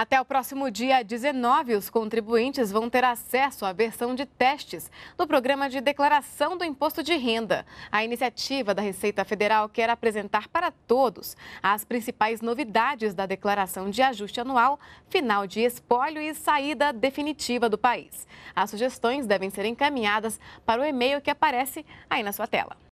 Até o próximo dia 19, os contribuintes vão ter acesso à versão de testes do programa de declaração do imposto de renda. A iniciativa da Receita Federal quer apresentar para todos as principais novidades da declaração de ajuste anual, final de espólio e saída definitiva do país. As sugestões devem ser encaminhadas para o e-mail que aparece aí na sua tela.